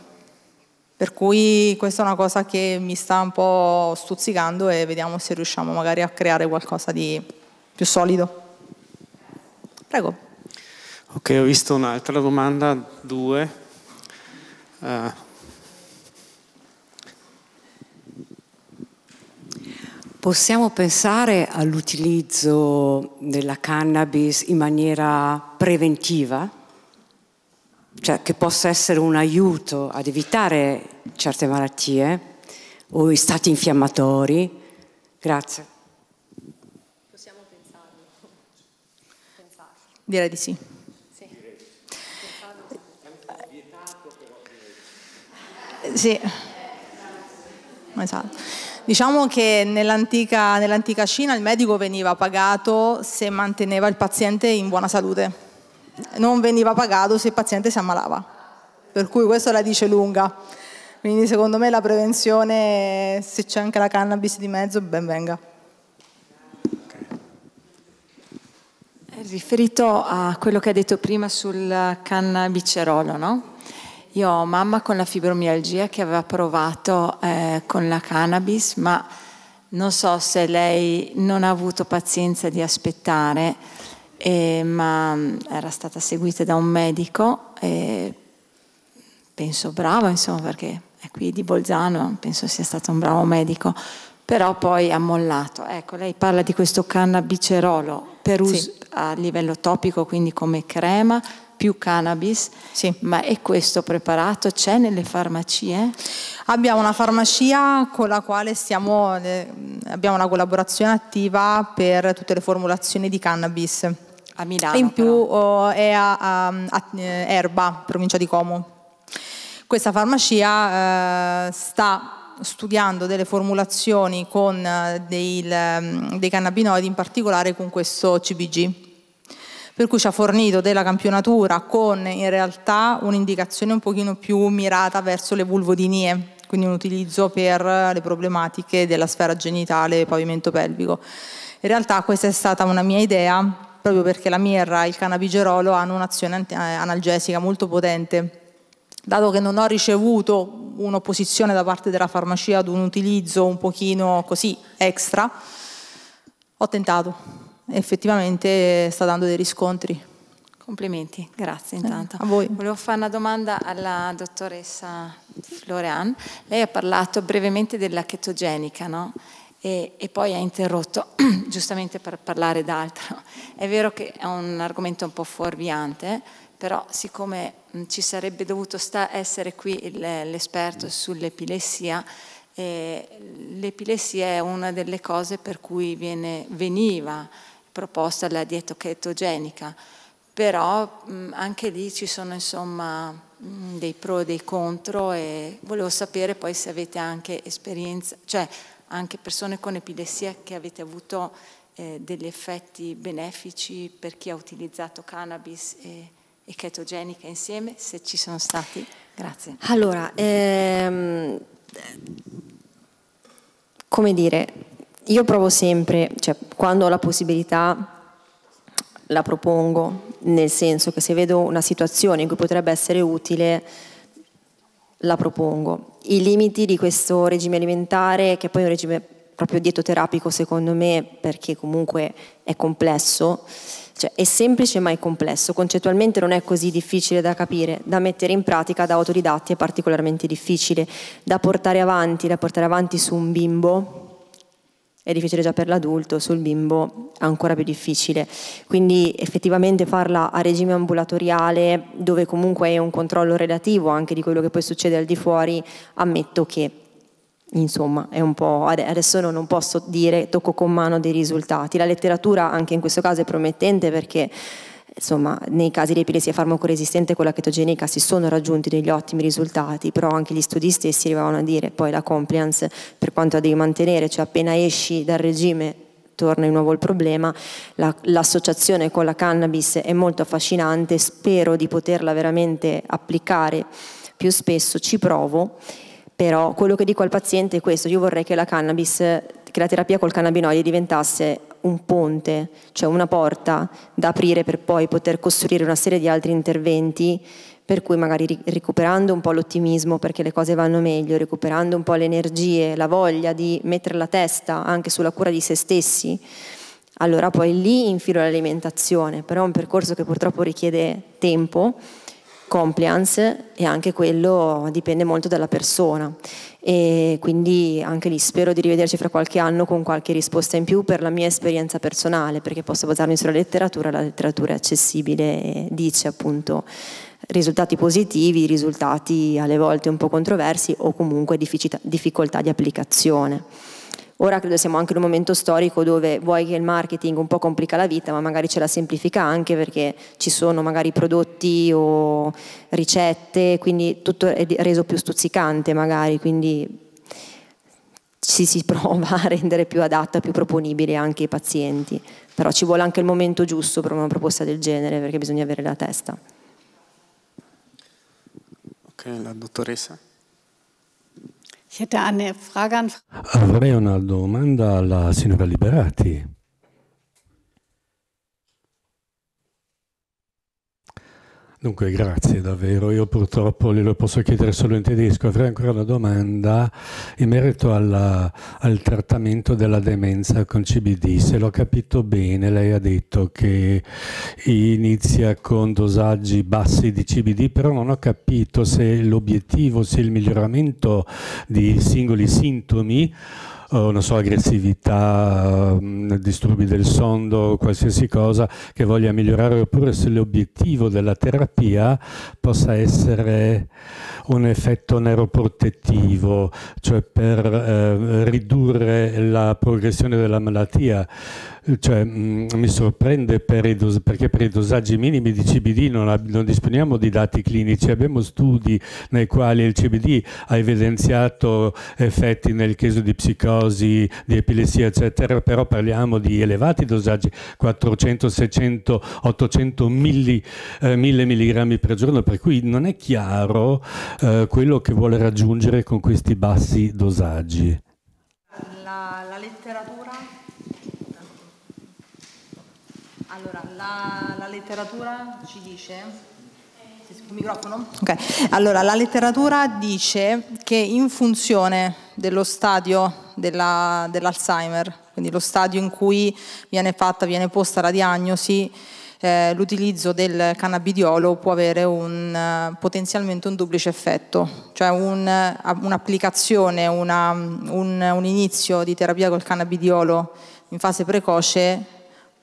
Per cui questa è una cosa che mi sta un po' stuzzicando e vediamo se riusciamo magari a creare qualcosa di più solido. Prego. Ok, ho visto un'altra domanda, due. Uh. Possiamo pensare all'utilizzo della cannabis in maniera preventiva? cioè che possa essere un aiuto ad evitare certe malattie o stati infiammatori. Grazie. Possiamo pensarlo. pensarlo. Direi di sì. sì. Sì. Esatto. Diciamo che nell'antica, nell'antica Cina il medico veniva pagato se manteneva il paziente in buona salute non veniva pagato se il paziente si ammalava. Per cui questo la dice lunga. Quindi secondo me la prevenzione, se c'è anche la cannabis di mezzo, ben venga. Eh, riferito a quello che ha detto prima sul cannabicerolo, no? Io ho mamma con la fibromialgia che aveva provato eh, con la cannabis, ma non so se lei non ha avuto pazienza di aspettare eh, ma mm, era stata seguita da un medico, eh, penso bravo, insomma, perché è qui di Bolzano, penso sia stato un bravo medico, però poi ha mollato. Ecco, lei parla di questo cannabicerolo per uso sì. a livello topico, quindi come crema più cannabis, sì. ma è questo preparato c'è nelle farmacie? Abbiamo una farmacia con la quale stiamo, eh, abbiamo una collaborazione attiva per tutte le formulazioni di cannabis a Milano. In più oh, è a, a, a eh, Erba, provincia di Como. Questa farmacia eh, sta studiando delle formulazioni con eh, dei, mm, dei, cannabinoidi, in particolare con questo CBG. Per cui ci ha fornito della campionatura con in realtà un'indicazione un pochino più mirata verso le vulvodinie, quindi un utilizzo per eh, le problematiche della sfera genitale e pavimento pelvico. In realtà questa è stata una mia idea proprio perché la mirra e il cannabigerolo hanno un'azione eh, analgesica molto potente. Dato che non ho ricevuto un'opposizione da parte della farmacia ad un utilizzo un pochino così extra, ho tentato. Effettivamente eh, sta dando dei riscontri. Complimenti, grazie intanto. Eh, a voi. Volevo fare una domanda alla dottoressa Florean. Lei ha parlato brevemente della chetogenica, no? e, e poi ha interrotto giustamente per parlare d'altro. È vero che è un argomento un po' fuorviante, però siccome ci sarebbe dovuto sta- essere qui l'esperto sull'epilessia, eh, l'epilessia è una delle cose per cui viene, veniva proposta la dietochettogenica, però mh, anche lì ci sono insomma dei pro e dei contro e volevo sapere poi se avete anche esperienza, cioè anche persone con epilessia che avete avuto eh, degli effetti benefici per chi ha utilizzato cannabis e, e chetogenica insieme, se ci sono stati? Grazie. Allora, ehm, come dire, io provo sempre, cioè, quando ho la possibilità la propongo, nel senso che se vedo una situazione in cui potrebbe essere utile, la propongo. I limiti di questo regime alimentare, che poi è un regime proprio dietoterapico secondo me, perché comunque è complesso, cioè è semplice ma è complesso, concettualmente non è così difficile da capire, da mettere in pratica da autodidatti è particolarmente difficile, da portare avanti, da portare avanti su un bimbo è difficile già per l'adulto, sul bimbo è ancora più difficile. Quindi effettivamente farla a regime ambulatoriale, dove comunque è un controllo relativo anche di quello che poi succede al di fuori, ammetto che insomma è un po' adesso non posso dire tocco con mano dei risultati. La letteratura anche in questo caso è promettente perché insomma, nei casi di epilessia farmacoresistente con la chetogenica si sono raggiunti degli ottimi risultati, però anche gli studi stessi arrivavano a dire poi la compliance per quanto la devi mantenere, cioè appena esci dal regime torna di nuovo il problema, la, l'associazione con la cannabis è molto affascinante, spero di poterla veramente applicare più spesso, ci provo, però quello che dico al paziente è questo, io vorrei che la cannabis che la terapia col cannabinoide diventasse un ponte, cioè una porta da aprire per poi poter costruire una serie di altri interventi per cui magari recuperando un po' l'ottimismo perché le cose vanno meglio, recuperando un po' le energie, la voglia di mettere la testa anche sulla cura di se stessi, allora poi lì infilo l'alimentazione, però è un percorso che purtroppo richiede tempo compliance e anche quello dipende molto dalla persona e quindi anche lì spero di rivederci fra qualche anno con qualche risposta in più per la mia esperienza personale perché posso basarmi sulla letteratura, la letteratura è accessibile e dice appunto risultati positivi, risultati alle volte un po' controversi o comunque difficoltà di applicazione. Ora credo siamo anche in un momento storico dove vuoi che il marketing un po' complica la vita, ma magari ce la semplifica anche perché ci sono magari prodotti o ricette, quindi tutto è reso più stuzzicante magari, quindi ci si prova a rendere più adatta, più proponibile anche ai pazienti. Però ci vuole anche il momento giusto per una proposta del genere perché bisogna avere la testa. Ok, la dottoressa. Ich hätte eine Frage an. Avrei una domanda alla signora Liberati. Dunque, grazie davvero. Io purtroppo glielo posso chiedere solo in tedesco. Avrei ancora una domanda in merito alla, al trattamento della demenza con CBD. Se l'ho capito bene, lei ha detto che inizia con dosaggi bassi di CBD, però non ho capito se l'obiettivo sia il miglioramento di singoli sintomi eh, non so, aggressività, mm, disturbi del sonno, qualsiasi cosa che voglia migliorare, oppure se l'obiettivo della terapia possa essere un effetto neuroprotettivo, cioè per eh, ridurre la progressione della malattia cioè, mh, mm, mi sorprende per dos- perché per i dosaggi minimi di CBD non, ab- non, disponiamo di dati clinici, abbiamo studi nei quali il CBD ha evidenziato effetti nel caso di psicosi, di epilessia, eccetera, però parliamo di elevati dosaggi, 400, 600, 800 milli, eh, 1000 mg per giorno, per cui non è chiaro eh, quello che vuole raggiungere con questi bassi dosaggi. La, la letteratura Allora, la, la letteratura ci dice Okay. Allora, la letteratura dice che in funzione dello stadio dell'Alzheimer, quindi lo stadio in cui viene fatta, viene posta la diagnosi, eh, l'utilizzo del cannabidiolo può avere un, eh, potenzialmente un duplice effetto, cioè eh, un'applicazione, uh, un, un inizio di terapia col cannabidiolo in fase precoce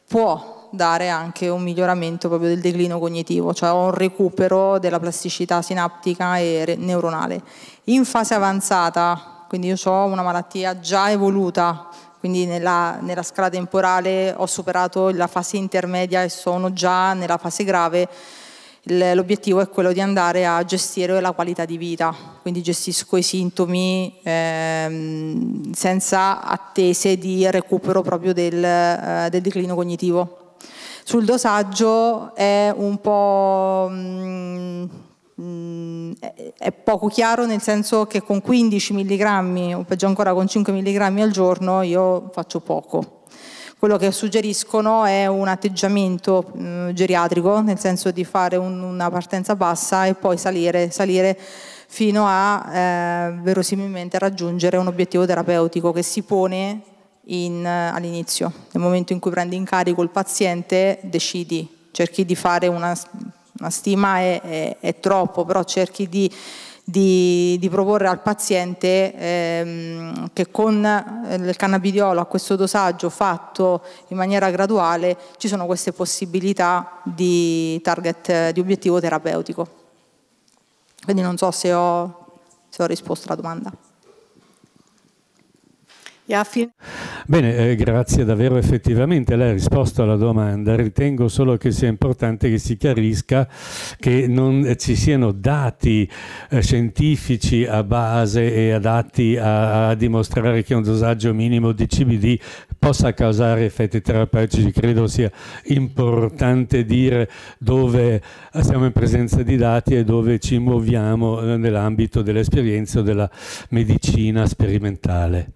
può dare anche un miglioramento proprio del declino cognitivo, cioè un recupero della plasticità sinaptica e neuronale. In fase avanzata, quindi io ho una malattia già evoluta, quindi nella, nella, scala temporale ho superato la fase intermedia e sono già nella fase grave, l'obiettivo è quello di andare a gestire la qualità di vita, quindi gestisco i sintomi ehm, senza attese di recupero proprio del, eh, del declino cognitivo. Sul dosaggio è un po'... Mh, mm, mm, è poco chiaro nel senso che con 15 mg o peggio ancora con 5 mg al giorno io faccio poco. Quello che suggeriscono è un atteggiamento mm, geriatrico, nel senso di fare un, una partenza bassa e poi salire, salire fino a eh, verosimilmente raggiungere un obiettivo terapeutico che si pone in, eh, all'inizio. Nel momento in cui prendi in carico il paziente decidi, cerchi di fare una, una stima, è, è, è, troppo, però cerchi di, di, di proporre al paziente ehm, che con eh, il cannabidiolo a questo dosaggio fatto in maniera graduale ci sono queste possibilità di target, di obiettivo terapeutico. Quindi non so se ho, se ho risposto alla domanda. Ja, Bene, eh, grazie davvero effettivamente. Lei ha risposto alla domanda. Ritengo solo che sia importante che si chiarisca che non ci siano dati eh, scientifici a base e adatti a, a, dimostrare che un dosaggio minimo di CBD possa causare effetti terapeutici. Credo sia importante dire dove siamo in presenza di dati e dove ci muoviamo eh, nell'ambito dell'esperienza o della medicina sperimentale.